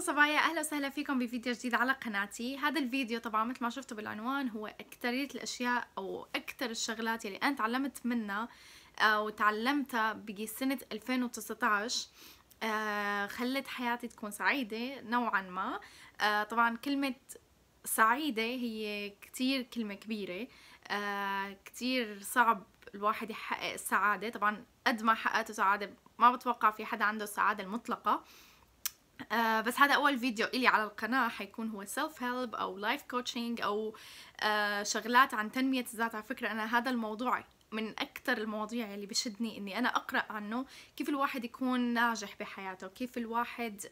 صبايا اهلا وسهلا فيكم بفيديو جديد على قناتي هذا الفيديو طبعا مثل ما شفتوا بالعنوان هو اكثرية الاشياء او اكثر الشغلات اللي انا تعلمت منها آه، وتعلمتها بسنة 2019 آه، خلت حياتي تكون سعيدة نوعا ما آه، طبعا كلمة سعيدة هي كتير كلمة كبيرة كثير كتير صعب الواحد يحقق السعادة طبعا قد ما حققت سعادة ما بتوقع في حدا عنده السعادة المطلقة آه بس هذا اول فيديو الي على القناه حيكون هو سيلف هيلب او لايف كوتشنج او آه شغلات عن تنميه الذات على فكره انا هذا الموضوع من اكثر المواضيع اللي بشدني اني انا اقرا عنه كيف الواحد يكون ناجح بحياته كيف الواحد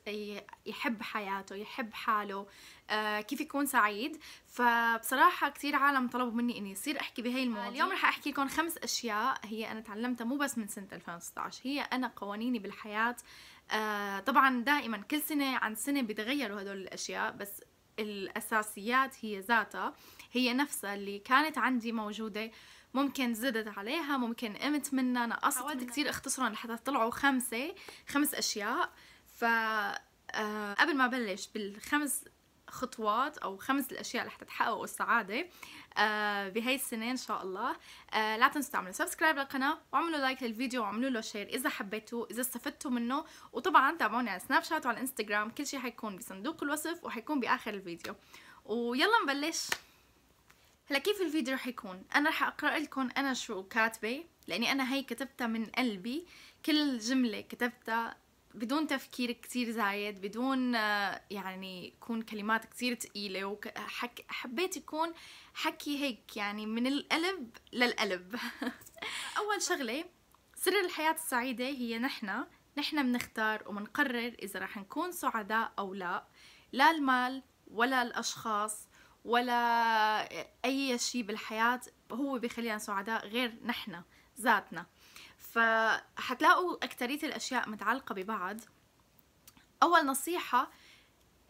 يحب حياته يحب حاله آه كيف يكون سعيد فبصراحه كثير عالم طلبوا مني اني يصير احكي بهي المواضيع اليوم رح احكي لكم خمس اشياء هي انا تعلمتها مو بس من سنه 2016 هي انا قوانيني بالحياه آه طبعا دائما كل سنة عن سنة بيتغيروا هدول الأشياء بس الأساسيات هي ذاتها هي نفسها اللي كانت عندي موجودة ممكن زدت عليها ممكن قمت منها نقصت حاولت كثير اختصرهم لحتى طلعوا خمسة خمس أشياء ف آه، قبل ما بلش بالخمس خطوات او خمس الاشياء لحتى تحققوا السعاده بهي آه، بهاي السنه ان شاء الله آه، لا تنسوا تعملوا سبسكرايب للقناه وعملوا لايك للفيديو وعملوا له شير اذا حبيتوه اذا استفدتوا منه وطبعا تابعوني على سناب شات وعلى انستغرام كل شيء حيكون بصندوق الوصف وحيكون باخر الفيديو ويلا نبلش هلا كيف الفيديو رح يكون انا رح اقرا لكم انا شو كاتبه لاني انا هي كتبتها من قلبي كل جمله كتبتها بدون تفكير كثير زايد بدون آه، يعني يكون كلمات كثير تقيلة وحك حبيت يكون حكي هيك يعني من القلب للقلب أول شغلة سر الحياة السعيدة هي نحن نحن بنختار وبنقرر إذا رح نكون سعداء أو لا لا المال ولا الأشخاص ولا أي شيء بالحياة هو بيخلينا سعداء غير نحن ذاتنا فحتلاقوا أكترية الأشياء متعلقة ببعض أول نصيحة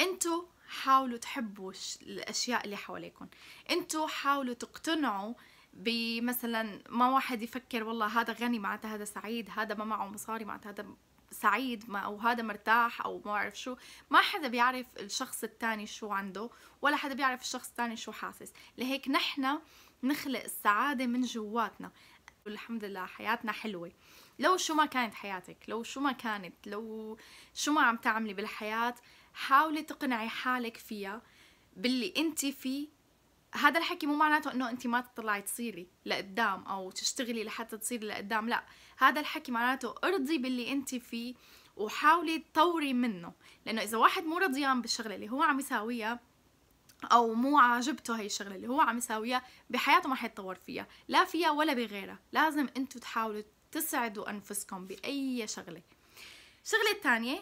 أنتوا حاولوا تحبوا الأشياء اللي حواليكم أنتوا حاولوا تقتنعوا بمثلا ما واحد يفكر والله هذا غني معناتها هذا سعيد هذا ما معه مصاري معناتها هذا سعيد ما او هذا مرتاح او ما اعرف شو ما حدا بيعرف الشخص الثاني شو عنده ولا حدا بيعرف الشخص الثاني شو حاسس لهيك نحن نخلق السعاده من جواتنا والحمد لله حياتنا حلوة لو شو ما كانت حياتك لو شو ما كانت لو شو ما عم تعملي بالحياة حاولي تقنعي حالك فيها باللي انت فيه هذا الحكي مو معناته انه انت ما تطلعي تصيري لقدام او تشتغلي لحتى تصيري لقدام لا هذا الحكي معناته ارضي باللي انت فيه وحاولي تطوري منه لانه اذا واحد مو رضيان بالشغله اللي هو عم يساويها او مو عاجبته هي الشغله اللي هو عم يساويها بحياته ما حيتطور فيها لا فيها ولا بغيرها لازم انتم تحاولوا تسعدوا انفسكم باي شغله الشغله الثانيه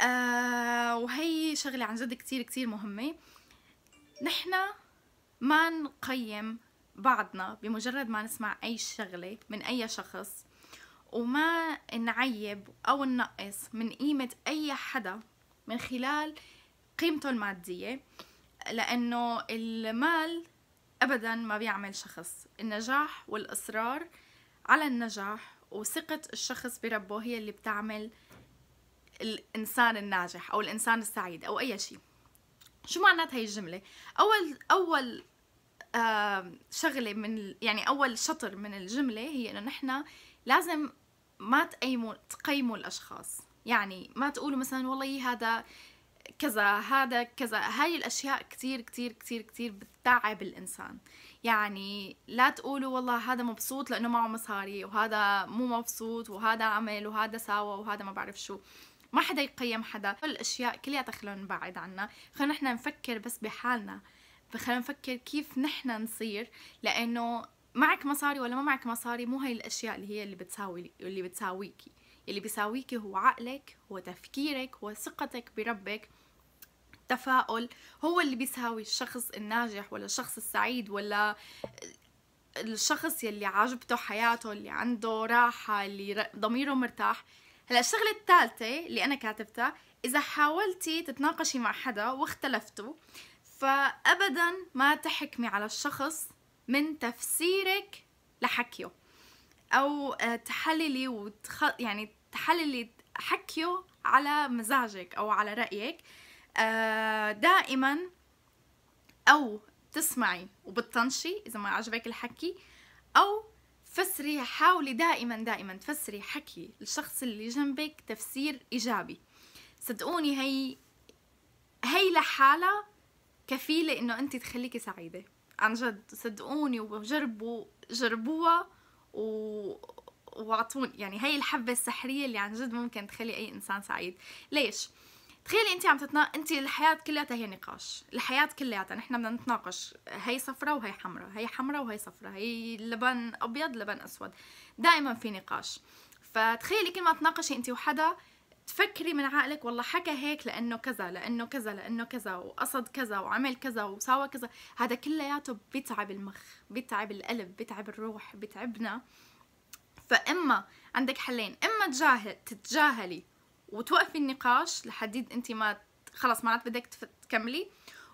آه وهي شغله عن جد كتير كتير مهمه نحن ما نقيم بعضنا بمجرد ما نسمع اي شغله من اي شخص وما نعيب او ننقص من قيمه اي حدا من خلال قيمته الماديه لأنه المال أبدا ما بيعمل شخص النجاح والإصرار على النجاح وثقة الشخص بربه هي اللي بتعمل الإنسان الناجح أو الإنسان السعيد أو أي شيء شو معنات هاي الجملة؟ أول أول آه شغلة من يعني أول شطر من الجملة هي إنه نحن لازم ما تقيموا تقيموا الأشخاص يعني ما تقولوا مثلا والله هذا كذا هذا كذا هاي الأشياء كثير كثير كثير كثير بتتعب الإنسان يعني لا تقولوا والله هذا مبسوط لأنه معه مصاري وهذا مو مبسوط وهذا عمل وهذا ساوى وهذا ما بعرف شو ما حدا يقيم حدا الأشياء كلياتها خلونا نبعد عنها خلينا نحن نفكر بس بحالنا فخلينا نفكر كيف نحن نصير لانه معك مصاري ولا ما معك مصاري مو هاي الاشياء اللي هي اللي بتساوي اللي بتساويكي اللي بيساويكي هو عقلك هو تفكيرك هو ثقتك بربك التفاؤل هو اللي بيساوي الشخص الناجح ولا الشخص السعيد ولا الشخص يلي عجبته حياته اللي عنده راحة اللي ضميره مرتاح هلا الشغلة الثالثة اللي أنا كاتبتها إذا حاولتي تتناقشي مع حدا واختلفتوا فأبدا ما تحكمي على الشخص من تفسيرك لحكيه أو آه، تحللي وتخ... يعني تحللي حكيه على مزاجك او على رايك آه، دائما او تسمعي وبتطنشي اذا ما عجبك الحكي او فسري حاولي دائما دائما تفسري حكي الشخص اللي جنبك تفسير ايجابي صدقوني هي هي لحالها كفيله انه انت تخليكي سعيده عن جد صدقوني وجربوا جربوها و واعطوني يعني هي الحبه السحريه اللي عن جد ممكن تخلي اي انسان سعيد ليش تخيلي انت عم تتنا انت الحياه كلياتها هي نقاش الحياه كلياتها نحن بدنا نتناقش هي صفرة وهي حمراء هي حمراء وهي صفرة هي لبن ابيض لبن اسود دائما في نقاش فتخيلي كل ما تناقشي انت وحدا تفكري من عقلك والله حكى هيك لانه كذا لانه كذا لانه كذا وقصد كذا وعمل كذا وساوى كذا هذا كلياته بيتعب المخ بيتعب القلب بيتعب الروح بيتعبنا فاما عندك حلين اما تجاهل تتجاهلي وتوقفي النقاش لحديد انت ما خلص عاد بدك تكملي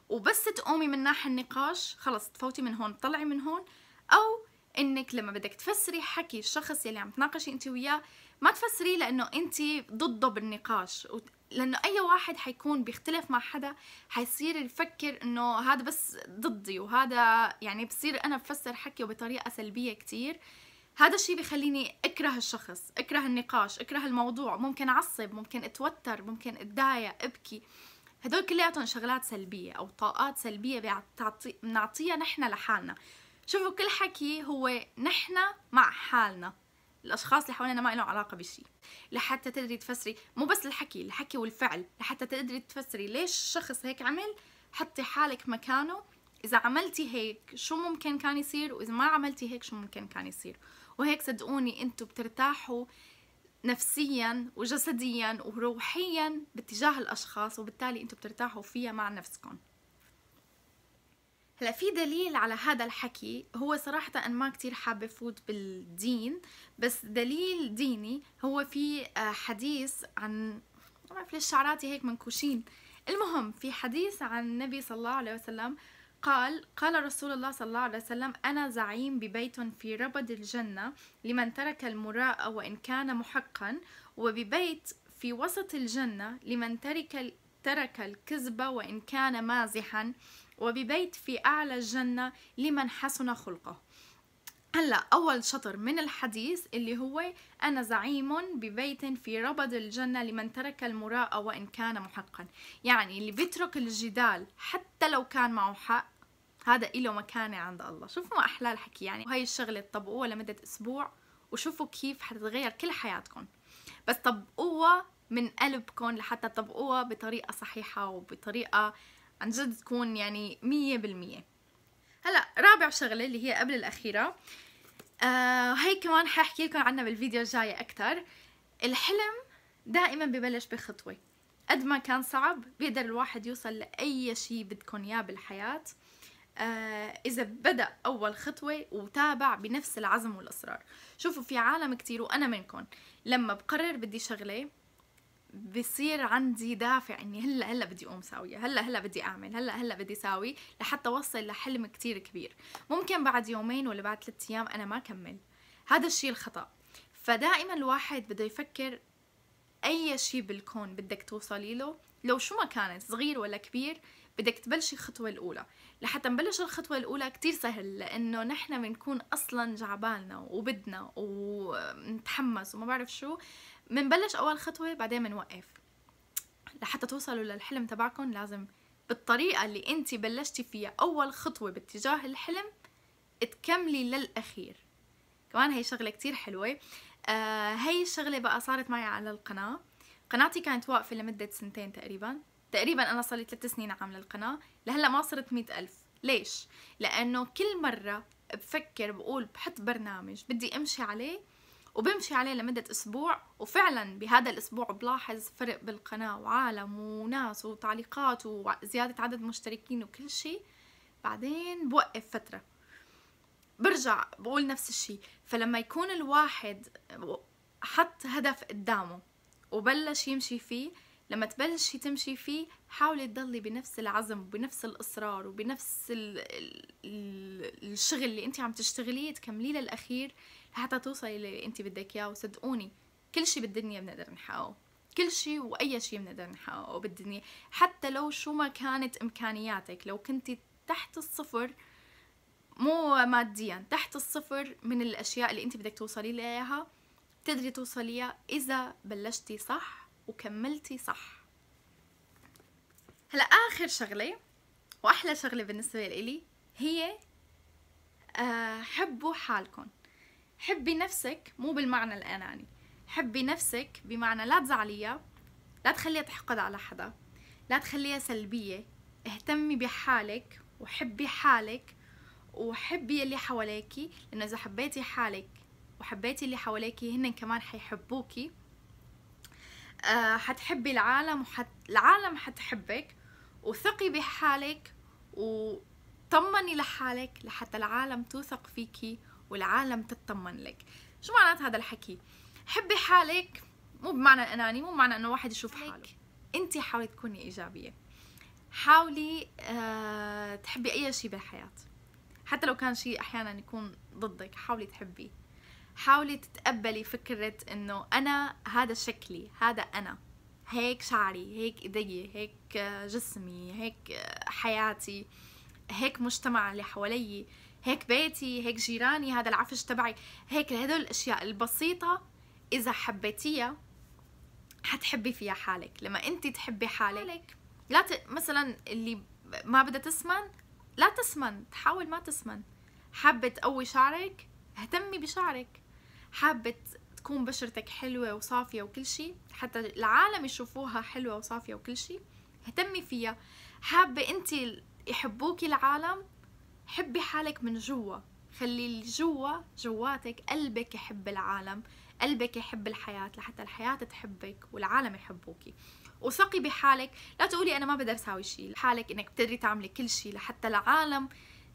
وبس تقومي من ناحية النقاش خلص تفوتي من هون تطلعي من هون او انك لما بدك تفسري حكي الشخص يلي عم تناقشي انت وياه ما تفسريه لانه انت ضده بالنقاش لانه اي واحد حيكون بيختلف مع حدا حيصير يفكر انه هذا بس ضدي وهذا يعني بصير انا بفسر حكي بطريقه سلبيه كتير هذا الشيء بخليني اكره الشخص اكره النقاش اكره الموضوع ممكن اعصب ممكن اتوتر ممكن اتضايق ابكي هدول كلياتهم شغلات سلبية أو طاقات سلبية بنعطيها نحن لحالنا شوفوا كل حكي هو نحن مع حالنا الاشخاص اللي حوالينا ما لهم علاقه بشيء لحتى تقدري تفسري مو بس الحكي الحكي والفعل لحتى تقدري تفسري ليش الشخص هيك عمل حطي حالك مكانه اذا عملتي هيك شو ممكن كان يصير واذا ما عملتي هيك شو ممكن كان يصير وهيك صدقوني انتم بترتاحوا نفسيا وجسديا وروحيا باتجاه الاشخاص وبالتالي انتم بترتاحوا فيها مع نفسكم هلا في دليل على هذا الحكي هو صراحة أنا ما كتير حابة فوت بالدين بس دليل ديني هو في آه، حديث عن ما بعرف ليش شعراتي هيك منكوشين المهم في حديث عن النبي صلى الله عليه وسلم قال قال رسول الله صلى الله عليه وسلم أنا زعيم ببيت في ربض الجنة لمن ترك المراء وإن كان محقا وببيت في وسط الجنة لمن ترك ترك الكذب وإن كان مازحا وببيت في أعلى الجنة لمن حسن خلقه هلا أول شطر من الحديث اللي هو أنا زعيم ببيت في ربض الجنة لمن ترك المراء وإن كان محقا يعني اللي بيترك الجدال حتى لو كان معه حق هذا إله مكانة عند الله شوفوا ما أحلى الحكي يعني وهي الشغلة تطبقوها لمدة أسبوع وشوفوا كيف حتتغير كل حياتكم بس طبقوها من قلبكم لحتى تطبقوها بطريقة صحيحة وبطريقة عن جد تكون يعني مية بالمية هلا رابع شغلة اللي هي قبل الأخيرة آه هي كمان حاحكي لكم عنها بالفيديو الجاي أكتر الحلم دائما ببلش بخطوة قد ما كان صعب بيقدر الواحد يوصل لأي شيء بدكم إياه بالحياة آه، إذا بدأ أول خطوة وتابع بنفس العزم والإصرار شوفوا في عالم كتير وأنا منكم لما بقرر بدي شغلة بصير عندي دافع اني هلا هلا بدي اقوم ساوية هلا هلا بدي اعمل هلا هلا بدي ساوي لحتى اوصل لحلم كتير كبير ممكن بعد يومين ولا بعد ثلاثة ايام انا ما كمل هذا الشيء الخطا فدائما الواحد بده يفكر اي شيء بالكون بدك توصلي له لو شو ما كانت صغير ولا كبير بدك تبلشي الخطوة الأولى لحتى نبلش الخطوة الأولى كتير سهل لأنه نحن بنكون أصلا جعبالنا وبدنا ونتحمس وما بعرف شو بنبلش أول خطوة بعدين بنوقف لحتى توصلوا للحلم تبعكم لازم بالطريقة اللي انت بلشتي فيها أول خطوة باتجاه الحلم تكملي للأخير كمان هي شغلة كتير حلوة آه هي الشغلة بقى صارت معي على القناة قناتي كانت واقفة لمدة سنتين تقريبا تقريبا انا صار لي ثلاث سنين عامله القناه لهلا ما صرت مئة ألف ليش لانه كل مره بفكر بقول بحط برنامج بدي امشي عليه وبمشي عليه لمدة أسبوع وفعلا بهذا الأسبوع بلاحظ فرق بالقناة وعالم وناس وتعليقات وزيادة عدد مشتركين وكل شيء بعدين بوقف فترة برجع بقول نفس الشيء فلما يكون الواحد حط هدف قدامه وبلش يمشي فيه لما تبلشي تمشي فيه حاولي تضلي بنفس العزم وبنفس الاصرار وبنفس ال ال الشغل اللي انت عم تشتغليه تكمليه للاخير لحتى توصلي اللي انت بدك اياه وصدقوني كل شيء بالدنيا بنقدر نحققه كل شيء واي شيء بنقدر نحققه بالدنيا حتى لو شو ما كانت امكانياتك لو كنتي تحت الصفر مو ماديا تحت الصفر من الاشياء اللي انت بدك توصلي لها تقدري توصليها اذا بلشتي صح وكملتي صح هلا اخر شغله واحلى شغله بالنسبه لي هي آه، حبوا حالكم حبي نفسك مو بالمعنى الاناني حبي نفسك بمعنى لا تزعليها لا تخليها تحقد على حدا لا تخليها سلبيه اهتمي بحالك وحبي حالك وحبي اللي حواليكي لانه اذا حبيتي حالك وحبيتي اللي حواليكي هن كمان حيحبوكي آه، حتحبي العالم وحت... العالم حتحبك وثقي بحالك وطمني لحالك لحتى العالم توثق فيكي والعالم تطمن لك شو معنات هذا الحكي حبي حالك مو بمعنى اناني مو بمعنى انه واحد يشوف حاله انت حاولي تكوني ايجابيه حاولي أه تحبي اي شيء بالحياه حتى لو كان شيء احيانا يكون ضدك حاولي تحبيه حاولي تتقبلي فكرة انه انا هذا شكلي هذا انا هيك شعري هيك ايدي هيك جسمي هيك حياتي هيك مجتمع اللي حوالي هيك بيتي هيك جيراني هذا العفش تبعي هيك هدول الاشياء البسيطة اذا حبيتيها حتحبي فيها حالك لما انت تحبي حالك لا ت... مثلا اللي ما بدها تسمن لا تسمن تحاول ما تسمن حابة تقوي شعرك اهتمي بشعرك حابه تكون بشرتك حلوه وصافيه وكل شيء حتى العالم يشوفوها حلوه وصافيه وكل شيء اهتمي فيها حابه انت يحبوك العالم حبي حالك من جوا خلي اللي جوا جواتك قلبك يحب العالم قلبك يحب الحياة لحتى الحياة تحبك والعالم يحبوكي وثقي بحالك لا تقولي أنا ما بقدر أساوي شيء حالك إنك بتقدري تعملي كل شيء لحتى العالم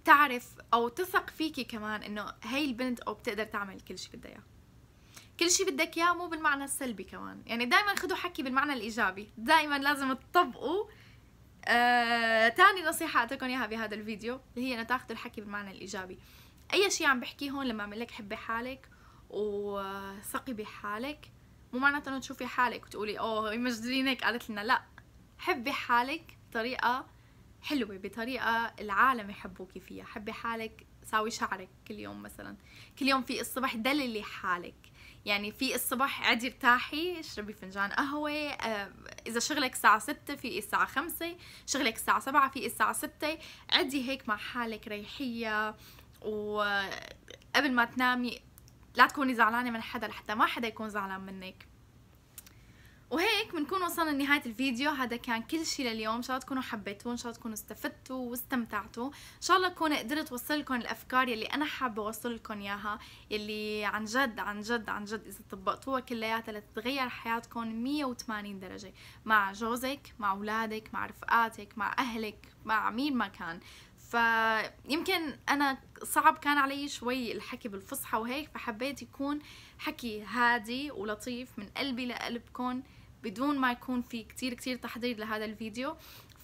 تعرف او تثق فيكي كمان انه هي البنت او بتقدر تعمل كل شيء بدها اياه كل شيء بدك اياه مو بالمعنى السلبي كمان يعني دائما خذوا حكي بالمعنى الايجابي دائما لازم تطبقوا آه، تاني نصيحة أعطيكم إياها بهذا الفيديو اللي هي انه تاخذوا الحكي بالمعنى الإيجابي أي شيء عم بحكيه هون لما أعمل لك حبي حالك وثقي بحالك مو معناته أنه تشوفي حالك وتقولي أوه مجدرينك قالت لنا لا حبي حالك بطريقة حلوة بطريقة العالم يحبوكي فيها حبي حالك ساوي شعرك كل يوم مثلا كل يوم في الصبح دللي حالك يعني في الصبح عدي ارتاحي اشربي فنجان قهوة آه، اذا شغلك الساعة ستة في الساعة خمسة شغلك الساعة سبعة في الساعة ستة عدي هيك مع حالك ريحية وقبل ما تنامي لا تكوني زعلانة من حدا لحتى ما حدا يكون زعلان منك وهيك بنكون وصلنا لنهاية الفيديو هذا كان كل شيء لليوم ان شاء الله تكونوا حبيتوه ان شاء الله تكونوا استفدتوا واستمتعتوا ان شاء الله اكون قدرت اوصل لكم الافكار يلي انا حابة اوصل لكم اياها يلي عن جد عن جد عن جد اذا طبقتوها كلياتها لتتغير حياتكم 180 درجة مع جوزك مع اولادك مع رفقاتك مع اهلك مع مين ما كان فيمكن انا صعب كان علي شوي الحكي بالفصحى وهيك فحبيت يكون حكي هادي ولطيف من قلبي لقلبكم بدون ما يكون في كتير كتير تحضير لهذا الفيديو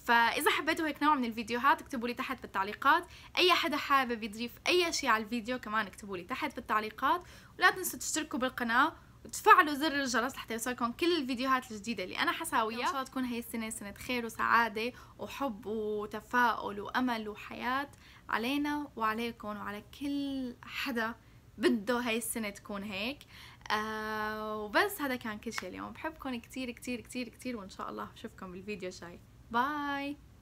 فاذا حبيتوا هيك نوع من الفيديوهات اكتبوا لي تحت بالتعليقات اي حدا حابب يضيف اي شيء على الفيديو كمان اكتبوا لي تحت بالتعليقات ولا تنسوا تشتركوا بالقناه وتفعلوا زر الجرس لحتى يوصلكم كل الفيديوهات الجديدة اللي أنا حساويها إن شاء الله تكون هي السنة سنة خير وسعادة وحب وتفاؤل وأمل وحياة علينا وعليكم وعلى كل حدا بده هاي السنة تكون هيك آه، وبس هذا كان كل شيء اليوم بحبكم كتير كتير كتير كتير وإن شاء الله أشوفكم بالفيديو الجاي باي